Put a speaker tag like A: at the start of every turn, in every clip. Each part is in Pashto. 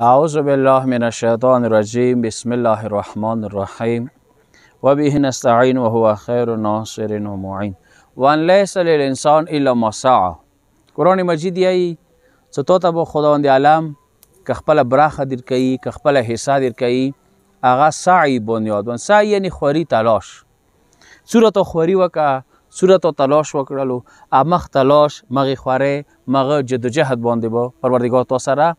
A: اعوذ بالله من الشیطان الرجیم بسم الله الرحمن الرحیم و به نستعین و هو خیر ناصر و معین وان لیس للانسان الا ما سعى قران مجید یی ستو ته خداوند عالم که خپل براخه در کوي که خپل حصہ در کوي اغا سعی بنیاد ون سعی یعنی خوري تلاش صورت خوري وکا صورت او تلاش وکړلو امخ تلاش مغي خوره مغه جدوجہد باندې با پروردگار تو سره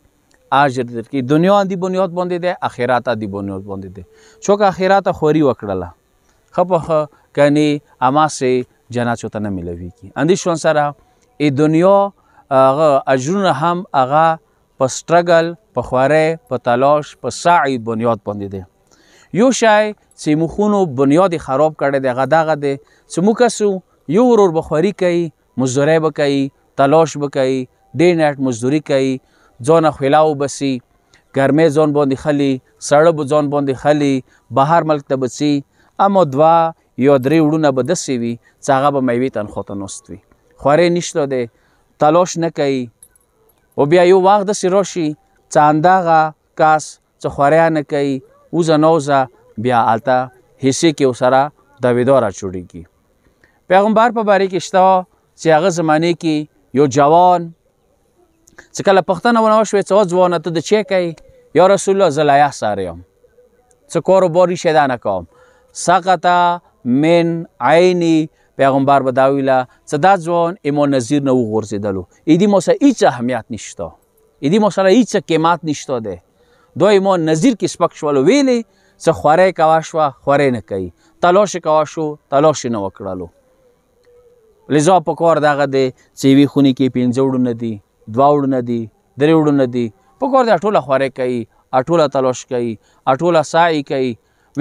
A: اجر درکې دنیا دی بنیاد باندې ده اخرت دی بنیاد باندې ده شو که اخرت خوري وکړله خپخه کني اما سه جنت چوته نه ملوي کی اندیشون سره ای دنیا هغه اجرونه هم هغه په سټرګل په خواره په تلاش په سعی بنیاد باندې ده یو شای چې مخونو بنیاد خراب کړي دی غداغه ده چې مو کسو یو ورور بخوري کوي مزدوري بکوي تلاش بکوي ډیر نټ مزدوري کوي ځان خلا وبسي ګرمې ځان باندې خلی سړه به ځان باندې خلی بهر ملک ته بسي اما دوا یا درې وړونه به داسې وي چې هغه به میوې تنخوا ته نست وي خوارې نشته دی تلاش نه کوي او بیا یو وخت داسې راشي چې همدغه کس چې خوریا نه کوي اوزه نوزه بیا هلته حصې کې ورسره داویداره چوړېږي پیغمبر په باره کې شته چې هغه زمانې کې یو جوان چې کله پښتنه ونه وشوې چې ځوانه ته د چې کوي یا رسول الله زه لایح ساری یم څه کاروباري شی دا نه کوم سقطه من عینی پیغمبر به دا ویله چې دا ځوان امام نظیر نه وغورځېدلو ایدي ما سره هیڅ اهمیت نشته ایدي ما سره هیڅ قیمت نشته دی دا امام نظیر کې سپک شولو ویلې چې خورې کوه شوه خورې نه کوي تلاش کوه شو تلاش نه وکړلو لذا په کار دغه دی چې یوې خونې کې پنځه وړونه دي دوه وړونه دي درې وړونه دي په کور دا ټوله خوارې کوي اټوله تلاش کوي اټوله سعی کوي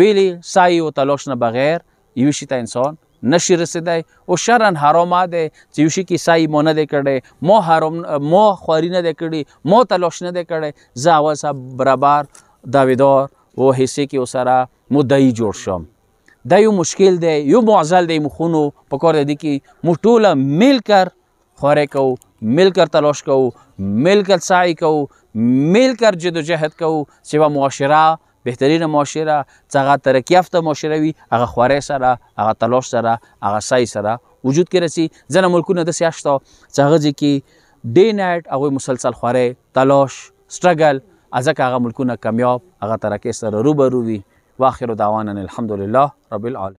A: ویلي سعی او تلاش نه بغیر یو شي ته انسان نشي رسیدای او شرن حرام ده چې یو شي کې سعی مو نه دی کړی مو حرام مو خواري نه دی کړی مو تلاش نه دی کړی زه اول سب برابر داویدار و حصے کې وسره مدعي جوړ شم دا یو مشکل دی یو معضل دی مخونو په کار دی کې مو ټوله میل کر خوارې کوو मिल कर तलाश को मिल कर सعی को मिल कर جدوجهد کو چې به معاشره بهترین معاشره څنګه ترقی یافته معاشره وي هغه خوارې سره هغه تلاش سره هغه سعی سره وجود کې رسی ځنه ملکونه د سیاشتو څنګه ځي کې ډې نایټ هغه مسلسل خوارې تلاش سټرګل ازکه هغه ملکونه کامیاب هغه ترقی سره روبرو وي واخر دعوانا الحمدلله رب العالمین